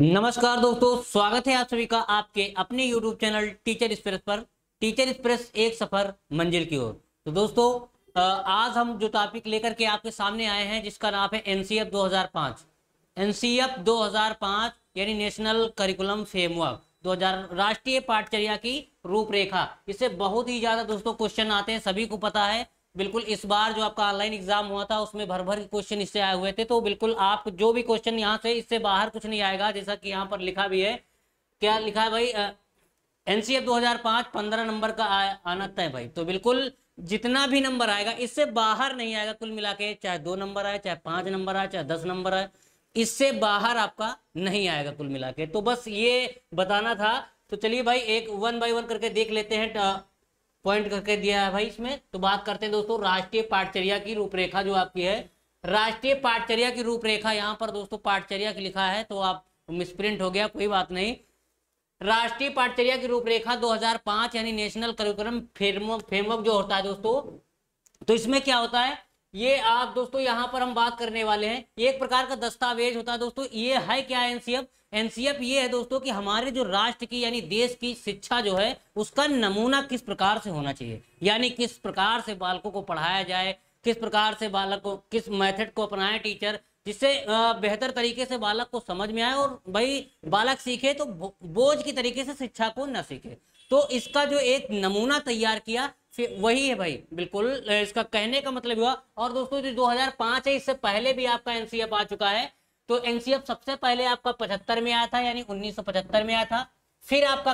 नमस्कार दोस्तों स्वागत है आप सभी का आपके अपने YouTube चैनल टीचर एक्सप्रेस पर टीचर एक्सप्रेस एक सफर मंजिल की ओर तो दोस्तों आज हम जो टॉपिक लेकर के आपके सामने आए हैं जिसका नाम है एनसीएफ 2005 एफ 2005 यानी नेशनल करिकुलम फ्रेमवर्क 2000 राष्ट्रीय पाठचर्या की रूपरेखा इससे बहुत ही ज्यादा दोस्तों क्वेश्चन आते हैं सभी को पता है बिल्कुल इस बार जो आपका ऑनलाइन एग्जाम हुआ था उसमें भर भर क्वेश्चन इससे आए हुए थे तो बिल्कुल आप जो भी क्वेश्चन यहाँ से इससे बाहर कुछ नहीं आएगा जैसा कि यहाँ पर लिखा भी है क्या लिखा है भाई एन सी एफ पंद्रह नंबर का आ, आना तय भाई तो बिल्कुल जितना भी नंबर आएगा इससे बाहर नहीं आएगा कुल मिला के चाहे दो नंबर आए चाहे पांच नंबर आए चाहे दस नंबर आए इससे बाहर आपका नहीं आएगा कुल मिला के तो बस ये बताना था तो चलिए भाई एक वन बाई वन करके देख लेते हैं पॉइंट करके दिया है भाई इसमें तो बात करते हैं दोस्तों राष्ट्रीय पाठचर्या की रूपरेखा जो आपकी है राष्ट्रीय पाठचर्या की रूपरेखा यहाँ पर दोस्तों पाठचर्या की लिखा है तो आप मिसप्रिंट हो गया कोई बात नहीं राष्ट्रीय पाठचर्या की रूपरेखा 2005 यानी नेशनल करिकुलम फ्रेमवर्क जो होता है दोस्तों तो इसमें क्या होता है ये आप दोस्तों यहाँ पर हम बात करने वाले हैं ये एक प्रकार का दस्तावेज होता है दोस्तों ये है क्या एनसीएफ एनसीएफ ये है दोस्तों कि हमारे जो राष्ट्र की यानी देश की शिक्षा जो है उसका नमूना किस प्रकार से होना चाहिए यानी किस प्रकार से बालकों को पढ़ाया जाए किस प्रकार से बालक को किस मेथड को अपनाए टीचर जिससे बेहतर तरीके से बालक को समझ में आए और भाई बालक सीखे तो बोझ की तरीके से शिक्षा को न सीखे तो इसका जो एक नमूना तैयार किया फिर वही है भाई बिल्कुल इसका कहने का मतलब हुआ और दोस्तों जो 2005 है इससे पहले भी आपका एनसीएफ आ चुका है तो एनसीएफ सबसे पहले आपका पचहत्तर में आया था यानी उन्नीस में आया था फिर आपका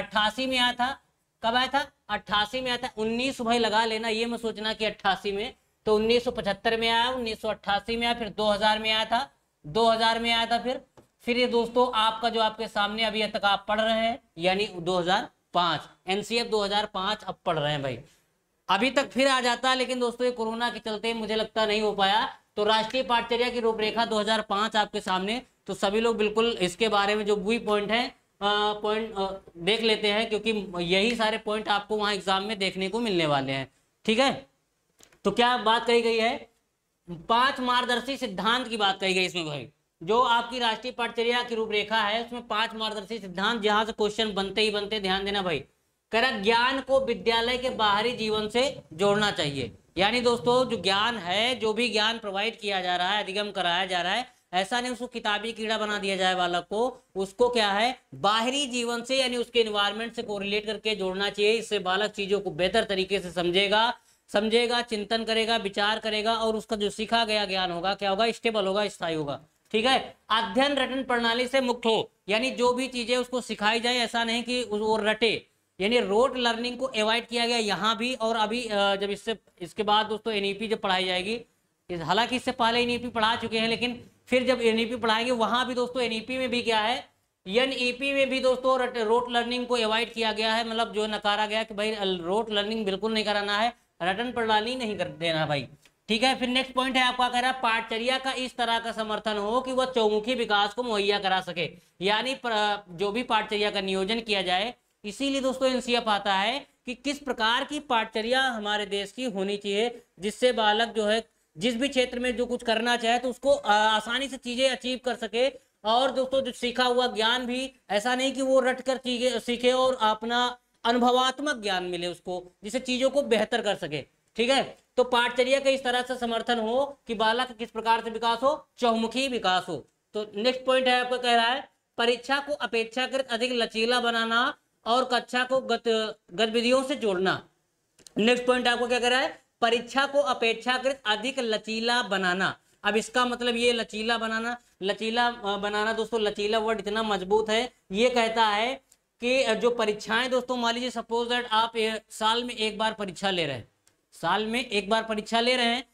अट्ठासी में आया था कब आया था अट्ठासी में आया था उन्नीस भाई लगा लेना ये मैं सोचना कि अट्ठासी में तो 1975 में आया 1988 में आया फिर 2000 में आया था 2000 में आया था फिर फिर ये दोस्तों आपका जो आपके सामने अभी तक आप पढ़ रहे हैं यानी 2005 एनसीएफ 2005 अब पढ़ रहे हैं भाई अभी तक फिर आ जाता है लेकिन दोस्तों ये कोरोना के चलते मुझे लगता नहीं हो पाया तो राष्ट्रीय पाठचर्या की रूपरेखा 2005 आपके सामने तो सभी लोग बिल्कुल इसके बारे में जो बुई पॉइंट है पॉइंट देख लेते हैं क्योंकि यही सारे पॉइंट आपको वहां एग्जाम में देखने को मिलने वाले हैं ठीक है तो क्या बात कही गई है पांच मार्गदर्शी सिद्धांत की बात कही गई इसमें भाई जो आपकी राष्ट्रीय पाठचर्या की रूपरेखा है उसमें पांच मार्गदर्शी सिद्धांत जहां से क्वेश्चन बनते ही बनते ध्यान देना भाई करा ज्ञान को विद्यालय के बाहरी जीवन से जोड़ना चाहिए यानी दोस्तों जो ज्ञान है जो भी ज्ञान प्रोवाइड किया जा रहा है अधिगम कराया जा रहा है ऐसा नहीं उसको किताबी कीड़ा बना दिया जाए बालक को उसको क्या है बाहरी जीवन से यानी उसके इन्वायरमेंट से कोरिलेट करके जोड़ना चाहिए इससे बालक चीजों को बेहतर तरीके से समझेगा समझेगा चिंतन करेगा विचार करेगा और उसका जो सीखा गया ज्ञान होगा क्या होगा स्टेबल होगा स्थायी होगा ठीक है अध्ययन रटन प्रणाली से मुक्त हो यानी जो भी चीजें उसको सिखाई जाए ऐसा नहीं कि वो रटे यानी रोड लर्निंग को अवॉइड किया गया यहाँ भी और अभी जब इससे इसके बाद दोस्तों एन e जब पढ़ाई जाएगी हालांकि इससे पहले एन e पढ़ा चुके हैं लेकिन फिर जब एन e पढ़ाएंगे वहां भी दोस्तों एन में भी क्या है एन में भी दोस्तों रोट लर्निंग को अवॉइड किया गया है मतलब जो नकारा गया कि भाई रोट लर्निंग बिल्कुल नहीं कराना है रटन प्रणाली नहीं कर देना भाई ठीक है फिर नेक्स्ट पॉइंट है आपका कह रहा है पाठचर्या का इस तरह का समर्थन हो कि वह चौमुखी विकास को मुहैया करा सके यानी जो भी पाठचर्या का नियोजन किया जाए इसीलिए दोस्तों एनसीएफ आता है कि किस प्रकार की पाठचर्या हमारे देश की होनी चाहिए जिससे बालक जो है जिस भी क्षेत्र में जो कुछ करना चाहे तो उसको आसानी से चीजें अचीव कर सके और दोस्तों जो सीखा हुआ ज्ञान भी ऐसा नहीं कि वो रट कर चीजें सीखे और अपना अनुभवात्मक ज्ञान मिले उसको जिससे चीजों को बेहतर कर सके ठीक है तो पाठचर्या का इस तरह से समर्थन हो कि बालक किस प्रकार से विकास हो चौमुखी विकास हो तो नेक्स्ट पॉइंट है आपका कह रहा है परीक्षा को अपेक्षाकृत अधिक लचीला बनाना और कक्षा को गत गतिविधियों से जोड़ना नेक्स्ट पॉइंट आपको क्या कह रहा है परीक्षा को अपेक्षाकृत अधिक लचीला बनाना अब इसका मतलब ये लचीला बनाना लचीला बनाना दोस्तों लचीला वर्ड इतना मजबूत है ये कहता है कि जो परीक्षाएं दोस्तों मान लीजिए सपोज दैट आप साल में एक बार परीक्षा ले रहे हैं साल में एक बार परीक्षा ले रहे हैं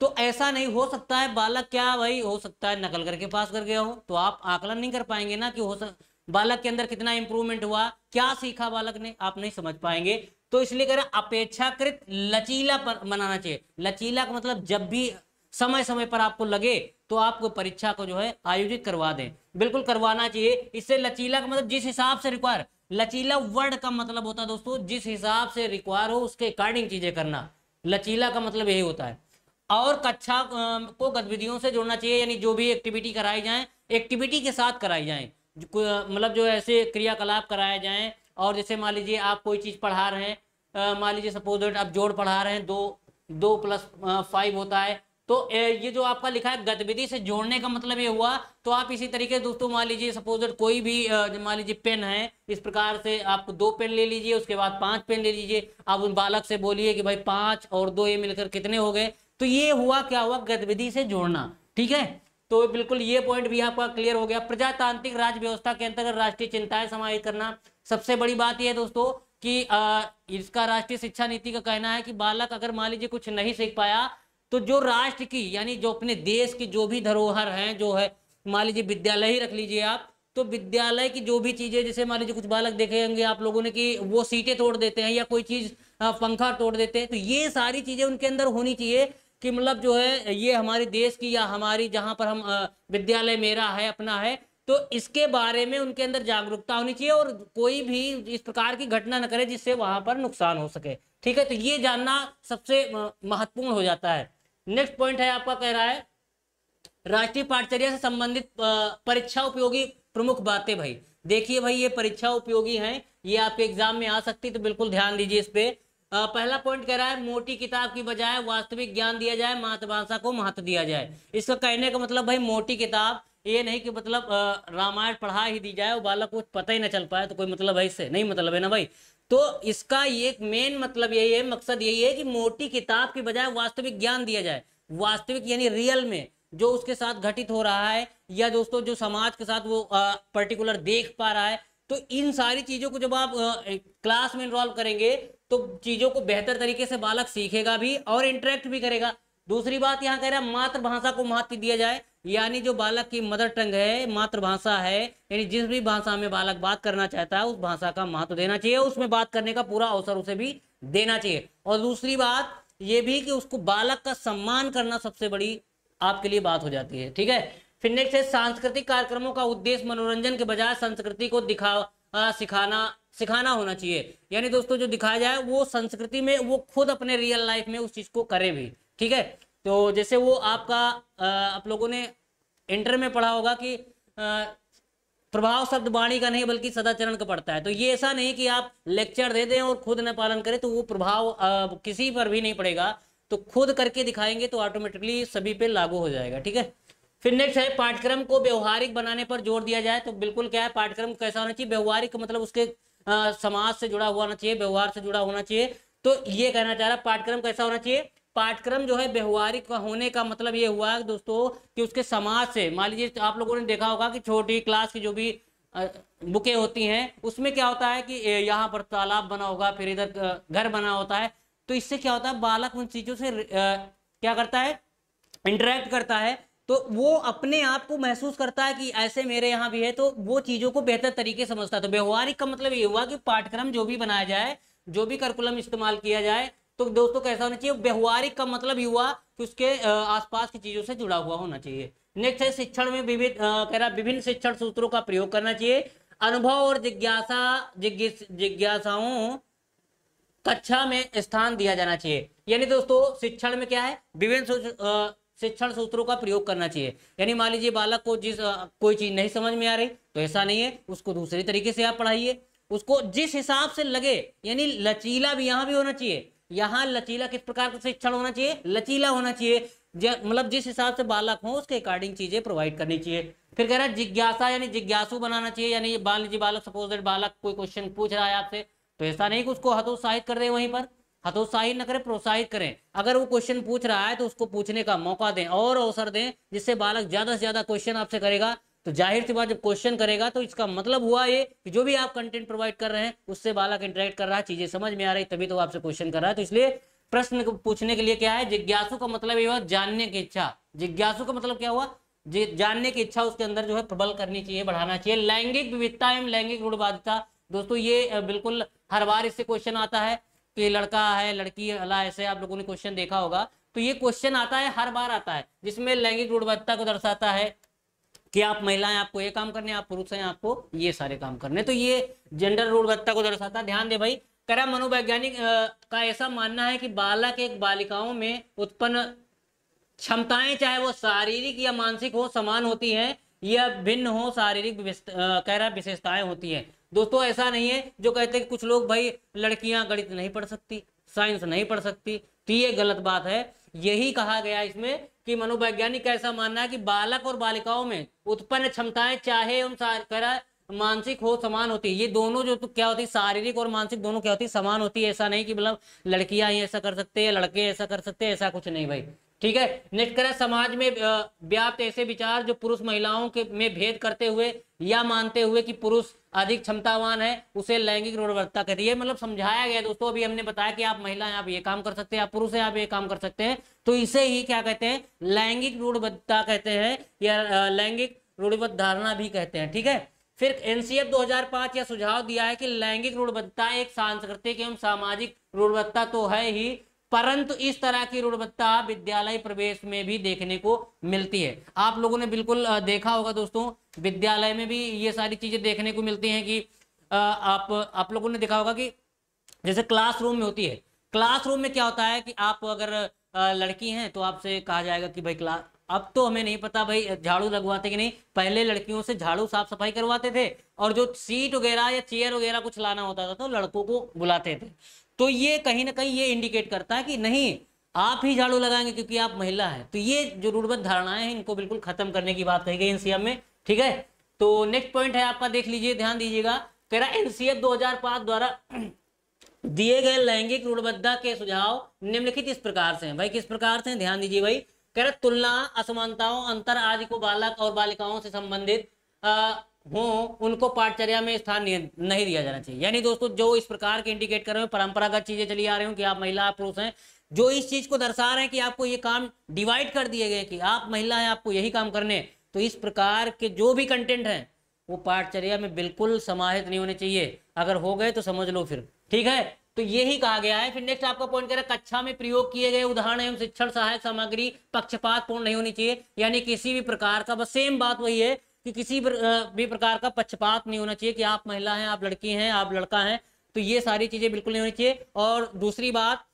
तो ऐसा नहीं हो सकता है बालक क्या भाई हो सकता है नकल करके पास कर गया हो तो आप आकलन नहीं कर पाएंगे ना कि हो सक बालक के अंदर कितना इंप्रूवमेंट हुआ क्या सीखा बालक ने आप नहीं समझ पाएंगे तो इसलिए कह रहे अपेक्षाकृत लचीला पर बनाना चाहिए लचीला का मतलब जब भी समय समय पर आपको लगे तो आपको परीक्षा को जो है आयोजित करवा दें बिल्कुल करवाना चाहिए इससे लचीला का मतलब जिस हिसाब से रिक्वायर लचीला वर्ड का मतलब होता है दोस्तों जिस हिसाब से रिक्वायर हो उसके अकॉर्डिंग चीजें करना लचीला का मतलब यही होता है और कक्षा को गतिविधियों से जोड़ना चाहिए यानी जो भी एक्टिविटी कराई जाए एक्टिविटी के साथ कराई जाए मतलब जो ऐसे क्रियाकलाप कराए जाए और जैसे मान लीजिए आप कोई चीज़ पढ़ा रहे हैं मान लीजिए सपोज आप जोड़ पढ़ा रहे हैं दो दो प्लस फाइव होता है तो ये जो आपका लिखा है गतिविधि से जोड़ने का मतलब ये हुआ तो आप इसी तरीके दोस्तों मान लीजिए सपोज कोई भी मान लीजिए पेन है इस प्रकार से आप दो पेन ले लीजिए उसके बाद पांच पेन ले लीजिए आप उन बालक से बोलिए कि भाई पांच और दो ये मिलकर कितने हो गए तो ये हुआ क्या हुआ गतिविधि से जोड़ना ठीक है तो बिल्कुल ये पॉइंट भी आपका क्लियर हो गया प्रजातांत्रिक राज्य व्यवस्था के अंतर्गत राष्ट्रीय चिंताएं समाहित करना सबसे बड़ी बात यह है दोस्तों कि इसका राष्ट्रीय शिक्षा नीति का कहना है कि बालक अगर मान लीजिए कुछ नहीं सीख पाया तो जो राष्ट्र की यानी जो अपने देश की जो भी धरोहर हैं जो है मान लीजिए विद्यालय ही रख लीजिए आप तो विद्यालय की जो भी चीज़ें जैसे मान लीजिए कुछ बालक देखे होंगे आप लोगों ने कि वो सीटें तोड़ देते हैं या कोई चीज़ पंखा तोड़ देते हैं तो ये सारी चीज़ें उनके अंदर होनी चाहिए कि मतलब जो है ये हमारे देश की या हमारी जहाँ पर हम विद्यालय मेरा है अपना है तो इसके बारे में उनके अंदर जागरूकता होनी चाहिए और कोई भी इस प्रकार की घटना न करे जिससे वहाँ पर नुकसान हो सके ठीक है तो ये जानना सबसे महत्वपूर्ण हो जाता है नेक्स्ट पॉइंट है आपका कह रहा है राष्ट्रीय पाठचर्या से संबंधित परीक्षा उपयोगी प्रमुख बातें भाई देखिए भाई ये परीक्षा उपयोगी हैं ये आपके एग्जाम में आ सकती तो बिल्कुल ध्यान दीजिए इस पे आ, पहला पॉइंट कह रहा है मोटी किताब की बजाय वास्तविक ज्ञान दिया जाए मातृभाषा को महत्व दिया जाए इसका कहने का मतलब भाई मोटी किताब ये नहीं कि मतलब रामायण पढ़ा ही दी जाए और बालक को पता ही ना चल पाए तो कोई मतलब है इससे नहीं मतलब है ना भाई तो इसका एक मेन मतलब यही है मकसद यही है कि मोटी किताब की बजाय वास्तविक ज्ञान दिया जाए वास्तविक यानी रियल में जो उसके साथ घटित हो रहा है या दोस्तों जो समाज के साथ वो पर्टिकुलर देख पा रहा है तो इन सारी चीज़ों को जब आप क्लास में इन्वॉल्व करेंगे तो चीज़ों को बेहतर तरीके से बालक सीखेगा भी और इंटरेक्ट भी करेगा दूसरी बात यहाँ कह रहा है मातृभाषा को महत्व दिया जाए यानी जो बालक की मदर टंग है मातृभाषा है यानी जिस भी भाषा में बालक बात करना चाहता है उस भाषा का महत्व देना चाहिए उसमें बात करने का पूरा अवसर उसे भी देना चाहिए और दूसरी बात ये भी कि उसको बालक का सम्मान करना सबसे बड़ी आपके लिए बात हो जाती है ठीक है फिर नेक्स्ट है सांस्कृतिक कार्यक्रमों का उद्देश्य मनोरंजन के बजाय संस्कृति को दिखा आ, सिखाना सिखाना होना चाहिए यानी दोस्तों जो दिखाया जाए वो संस्कृति में वो खुद अपने रियल लाइफ में उस चीज को करे भी ठीक है तो जैसे वो आपका आप लोगों ने इंटर में पढ़ा होगा कि प्रभाव शब्द वाणी का नहीं बल्कि सदाचरण का पड़ता है तो ये ऐसा नहीं कि आप लेक्चर दे दें और खुद न पालन करें तो वो प्रभाव किसी पर भी नहीं पड़ेगा तो खुद करके दिखाएंगे तो ऑटोमेटिकली सभी पे लागू हो जाएगा ठीक है फिर नेक्स्ट है पाठ्यक्रम को व्यवहारिक बनाने पर जोर दिया जाए तो बिल्कुल क्या है पाठ्यक्रम कैसा होना चाहिए व्यवहारिक मतलब उसके समाज से जुड़ा हुआ होना चाहिए व्यवहार से जुड़ा होना चाहिए तो ये कहना चाह रहा पाठ्यक्रम कैसा होना चाहिए पाठ्यक्रम जो है व्यवहारिक होने का मतलब ये हुआ है दोस्तों कि उसके समाज से मान लीजिए आप लोगों ने देखा होगा कि छोटी क्लास की जो भी बुकें होती हैं उसमें क्या होता है कि यहाँ पर तालाब बना होगा फिर इधर घर बना होता है तो इससे क्या होता है बालक उन चीज़ों से क्या करता है इंटरेक्ट करता है तो वो अपने आप को महसूस करता है कि ऐसे मेरे यहाँ भी है तो वो चीज़ों को बेहतर तरीके समझता है तो व्यवहारिक का मतलब ये हुआ कि पाठ्यक्रम जो भी बनाया जाए जो भी करकुलम इस्तेमाल किया जाए तो दोस्तों कैसा होना चाहिए व्यवहारिक का मतलब हुआ कि उसके आसपास की चीजों से जुड़ा हुआ होना चाहिए नेक्स्ट है शिक्षण में विभिन्न कह रहा विभिन्न शिक्षण सूत्रों का प्रयोग करना चाहिए अनुभव और जिज्ञासा जिज्ञासाओं कक्षा में स्थान दिया जाना चाहिए यानी दोस्तों शिक्षण में क्या है विभिन्न शिक्षण सूत्रों का प्रयोग करना चाहिए यानी मान लीजिए बालक को जिस आ, कोई चीज नहीं समझ में आ रही तो ऐसा नहीं है उसको दूसरे तरीके से आप पढ़ाइए उसको जिस हिसाब से लगे यानी लचीला भी यहाँ भी होना चाहिए यहाँ लचीला किस प्रकार का शिक्षण होना चाहिए लचीला होना चाहिए मतलब जिस हिसाब से बालक हो उसके अकॉर्डिंग चीजें प्रोवाइड करनी चाहिए फिर कह रहा है जिज्ञासा यानी जिज्ञासु बनाना चाहिए यानी बाल जी बालक सपोज दैट बालक कोई क्वेश्चन पूछ रहा है आपसे तो ऐसा नहीं कि उसको हतोत्साहित कर दे वहीं पर हतोत्साहित न करें प्रोत्साहित करें अगर वो क्वेश्चन पूछ रहा है तो उसको पूछने का मौका दें और अवसर दें जिससे बालक ज्यादा से ज्यादा क्वेश्चन आपसे करेगा तो जाहिर सी बात जब क्वेश्चन करेगा तो इसका मतलब हुआ ये कि जो भी आप कंटेंट प्रोवाइड कर रहे हैं उससे बालक इंटरेक्ट कर रहा है चीजें समझ में आ रही तभी तो आपसे क्वेश्चन कर रहा है तो इसलिए प्रश्न को पूछने के लिए क्या है जिज्ञासु का मतलब ये हुआ जानने की इच्छा जिज्ञासु का मतलब क्या हुआ जानने की इच्छा उसके अंदर जो है प्रबल करनी चाहिए बढ़ाना चाहिए लैंगिक विविधता एवं लैंगिक रूढ़बाधिता दोस्तों ये बिल्कुल हर बार इससे क्वेश्चन आता है कि लड़का है लड़की अला ऐसे आप लोगों ने क्वेश्चन देखा होगा तो ये क्वेश्चन आता है हर बार आता है जिसमें लैंगिक रूढ़बाधिता को दर्शाता है कि आप महिलाएं आपको ये काम करने आप पुरुष हैं आपको ये सारे काम करने तो ये जेंडर रोल गत्ता को दर्शाता ध्यान दे भाई करा मनोवैज्ञानिक का ऐसा मानना है कि बालक एक बालिकाओं में उत्पन्न क्षमताएं चाहे वो शारीरिक या मानसिक हो समान होती हैं या भिन्न हो शारीरिक कह रहा विशेषताएं होती हैं दोस्तों ऐसा नहीं है जो कहते हैं कुछ लोग भाई लड़कियां गणित नहीं पढ़ सकती साइंस नहीं पढ़ सकती तो ये गलत बात है यही कहा गया इसमें कि मनोवैज्ञानिक ऐसा मानना है कि बालक और बालिकाओं में उत्पन्न क्षमताएं चाहे उन मानसिक हो समान होती है ये दोनों जो तो क्या होती है शारीरिक और मानसिक दोनों क्या होती है समान होती है ऐसा नहीं कि मतलब लड़कियां ही ऐसा कर सकते हैं लड़के ऐसा कर सकते हैं ऐसा कुछ नहीं भाई ठीक है नेक्स्ट करें समाज में व्याप्त ऐसे विचार जो पुरुष महिलाओं के में भेद करते हुए या मानते हुए कि पुरुष अधिक क्षमतावान है उसे लैंगिक रूढ़वत्ता कहती है मतलब समझाया गया दोस्तों अभी हमने बताया कि आप महिला आप ये काम कर सकते हैं आप पुरुष हैं आप ये काम कर सकते हैं तो इसे ही क्या कहते हैं लैंगिक रूढ़वत्ता कहते हैं या लैंगिक रूढ़िबद्ध धारणा भी कहते हैं ठीक है फिर एनसीएफ 2005 यह सुझाव दिया है कि लैंगिक रूढ़वत्ता एक सांस्कृतिक एवं सामाजिक रूढ़वत्ता तो है ही परंतु इस तरह की रुणवत्ता विद्यालय प्रवेश में भी देखने को मिलती है आप लोगों ने बिल्कुल देखा होगा दोस्तों विद्यालय में भी ये सारी चीजें देखने को मिलती हैं कि आप आप लोगों ने देखा होगा कि जैसे क्लासरूम में होती है क्लासरूम में क्या होता है कि आप अगर लड़की हैं तो आपसे कहा जाएगा कि भाई क्लास अब तो हमें नहीं पता भाई झाड़ू लगवाते कि नहीं पहले लड़कियों से झाड़ू साफ सफाई करवाते थे और जो सीट वगैरह या चेयर वगैरह कुछ लाना होता था तो लड़कों को बुलाते थे तो ये कहीं ना कहीं ये इंडिकेट करता है कि नहीं आप ही झाड़ू लगाएंगे क्योंकि आप महिला है तो ये जो रूढ़बद्ध धारणाएं हैं इनको बिल्कुल खत्म करने की बात कही गई एनसीएम में ठीक है तो नेक्स्ट पॉइंट है आपका देख लीजिए ध्यान दीजिएगा कह रहा एनसीएफ पांच द्वारा दिए गए लैंगिक रूढ़बद्धता के सुझाव निम्नलिखित इस प्रकार से हैं भाई किस प्रकार से ध्यान दीजिए भाई कह रहा तुलना असमानताओं अंतर आदि को बालक और बालिकाओं से संबंधित हो उनको पाठचर्या में स्थान नहीं दिया जाना चाहिए यानी दोस्तों जो इस प्रकार के इंडिकेट कर रहे हैं परंपरागत चीजें चली आ रही हूँ कि आप महिला पुरुष हैं जो इस चीज को दर्शा रहे हैं कि आपको ये काम डिवाइड कर दिए गए कि आप महिला हैं आपको यही काम करने तो इस प्रकार के जो भी कंटेंट हैं वो पाठचर्या में बिल्कुल समाहित नहीं होने चाहिए अगर हो गए तो समझ लो फिर ठीक है तो यही कहा गया है फिर नेक्स्ट आपका पॉइंट कह रहा है कक्षा में प्रयोग किए गए उदाहरण एवं शिक्षण सहायक सामग्री पक्षपातपूर्ण नहीं होनी चाहिए यानी किसी भी प्रकार का बस सेम बात वही है कि किसी भी प्रकार का पक्षपात नहीं होना चाहिए कि आप महिला हैं आप लड़की हैं आप लड़का हैं तो ये सारी चीज़ें बिल्कुल नहीं होनी चाहिए और दूसरी बात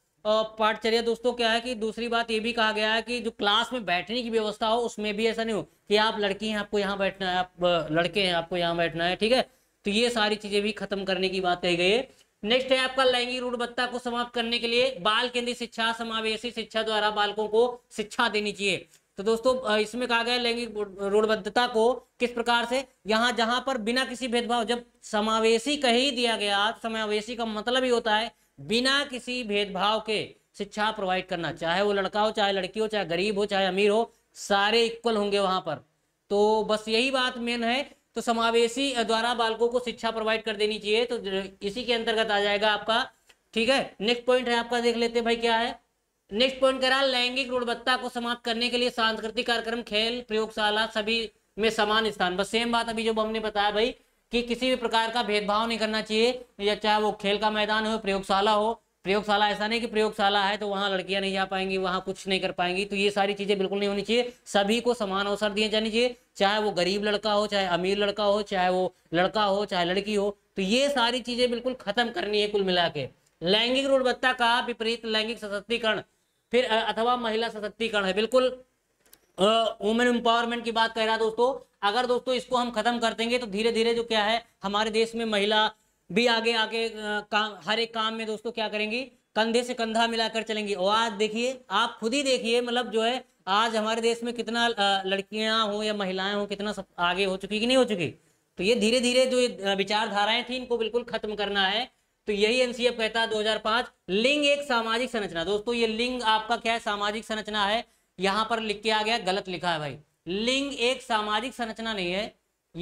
पाठचर्या दोस्तों क्या है कि दूसरी बात ये भी कहा गया है कि जो क्लास में बैठने की व्यवस्था हो उसमें भी ऐसा नहीं हो कि आप लड़की हैं आपको यहाँ बैठना है आप लड़के हैं आपको यहाँ बैठना है ठीक है तो ये सारी चीज़ें भी खत्म करने की बात कही गई है नेक्स्ट है आपका लैंगिक रूढ़बत्ता को समाप्त करने के लिए बाल केंद्रित शिक्षा समावेशी शिक्षा द्वारा बालकों को शिक्षा देनी चाहिए तो दोस्तों इसमें कहा गया लैंगिक रूढ़बद्धता को किस प्रकार से यहाँ जहां पर बिना किसी भेदभाव जब समावेशी कह ही दिया गया समावेशी का मतलब ही होता है बिना किसी भेदभाव के शिक्षा प्रोवाइड करना चाहे वो लड़का हो चाहे लड़की हो चाहे गरीब हो चाहे अमीर हो सारे इक्वल होंगे वहां पर तो बस यही बात मेन है तो समावेशी द्वारा बालकों को शिक्षा प्रोवाइड कर देनी चाहिए तो इसी के अंतर्गत आ जाएगा आपका ठीक है नेक्स्ट पॉइंट है आपका देख लेते हैं भाई क्या है नेक्स्ट पॉइंट कह रहा है लैंगिक रूढ़वत्ता को समाप्त करने के लिए सांस्कृतिक कार्यक्रम खेल प्रयोगशाला सभी में समान स्थान बस सेम बात अभी जो हमने बताया भाई कि किसी भी प्रकार का भेदभाव नहीं करना चाहिए या चाहे वो खेल का मैदान हो प्रयोगशाला हो प्रयोगशाला ऐसा नहीं कि प्रयोगशाला है तो वहाँ लड़कियां नहीं जा पाएंगी वहाँ कुछ नहीं कर पाएंगी तो ये सारी चीज़ें बिल्कुल नहीं होनी चाहिए सभी को समान अवसर दिए जाने चाहिए चाहे वो गरीब लड़का हो चाहे अमीर लड़का हो चाहे वो लड़का हो चाहे लड़की हो तो ये सारी चीज़ें बिल्कुल खत्म करनी है कुल मिला के लैंगिक रूढ़वत्ता का विपरीत लैंगिक सशक्तिकरण फिर अथवा महिला सशक्तिकरण है बिल्कुल वुमेन एम्पावरमेंट की बात कह रहा दोस्तों अगर दोस्तों इसको हम खत्म कर देंगे तो धीरे धीरे जो क्या है हमारे देश में महिला भी आगे आगे काम हर एक काम में दोस्तों क्या करेंगी कंधे से कंधा मिलाकर चलेंगी और आज देखिए आप खुद ही देखिए मतलब जो है आज हमारे देश में कितना लड़कियां हो या महिलाएं हो कितना सब आगे हो चुकी कि नहीं हो चुकी तो ये धीरे धीरे जो विचारधाराएं थी इनको बिल्कुल खत्म करना है तो यही एनसीएफ कहता है 2005 लिंग एक सामाजिक संरचना दोस्तों ये लिंग आपका क्या है सामाजिक संरचना है यहां पर लिख के आ गया गलत लिखा है भाई लिंग एक सामाजिक संरचना नहीं है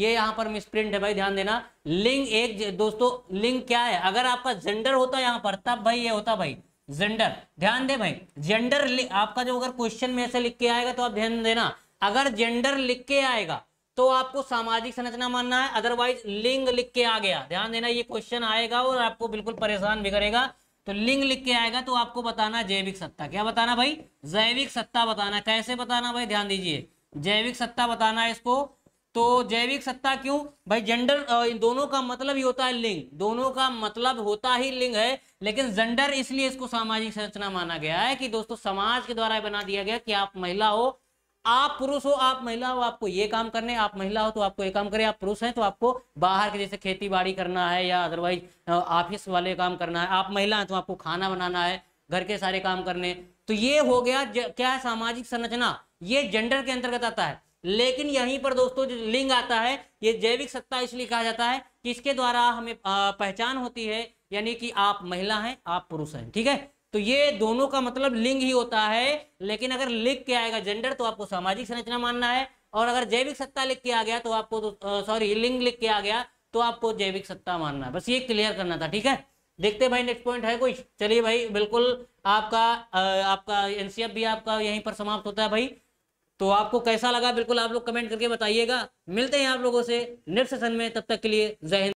ये यहाँ पर मिसप्रिंट है भाई ध्यान देना लिंग एक दोस्तों लिंग क्या है अगर आपका जेंडर होता यहां पर तब भाई ये होता भाई जेंडर ध्यान दे भाई जेंडर आपका जो अगर क्वेश्चन में ऐसे लिख के आएगा तो आप ध्यान देना अगर जेंडर लिख के आएगा तो आपको सामाजिक संरचना मानना है अदरवाइज लिंग लिख के आ गया ध्यान देना ये क्वेश्चन आएगा और आपको बिल्कुल परेशान भी करेगा तो लिंग लिख के आएगा तो आपको बताना जैविक सत्ता क्या बताना भाई जैविक सत्ता बताना कैसे बताना भाई ध्यान दीजिए जैविक सत्ता बताना है इसको तो जैविक सत्ता क्यों भाई जेंडर इन दोनों का मतलब ही होता है लिंग दोनों का मतलब होता ही लिंग है लेकिन जेंडर इसलिए इसको सामाजिक संरचना माना गया है कि दोस्तों समाज के द्वारा बना दिया गया कि आप महिला हो आप पुरुष हो आप महिला हो आपको ये काम करने आप महिला हो तो आपको ये काम करें आप पुरुष हैं तो आपको बाहर के जैसे खेती बाड़ी करना है या अदरवाइज ऑफिस वाले काम करना है आप महिला हैं तो आपको खाना बनाना है घर के सारे काम करने तो ये हो गया क्या है सामाजिक संरचना ये जेंडर के अंतर्गत आता है लेकिन यहीं पर दोस्तों जो लिंग आता है ये जैविक सत्ता इसलिए कहा जाता है कि इसके द्वारा हमें पहचान होती है यानी कि आप महिला हैं आप पुरुष हैं ठीक है तो ये दोनों का मतलब लिंग ही होता है लेकिन अगर लिख के आएगा जेंडर तो आपको सामाजिक संरचना मानना है और अगर जैविक सत्ता लिख के आ गया तो आपको तो, सॉरी लिंग लिख के आ गया तो आपको जैविक सत्ता मानना है बस ये क्लियर करना था ठीक है देखते भाई नेक्स्ट पॉइंट है कोई चलिए भाई बिल्कुल आपका आपका एनसीएफ भी आपका यहीं पर समाप्त होता है भाई तो आपको कैसा लगा बिल्कुल आप लोग कमेंट करके बताइएगा मिलते हैं आप लोगों से नेक्स्ट सेशन में तब तक के लिए जय हिंद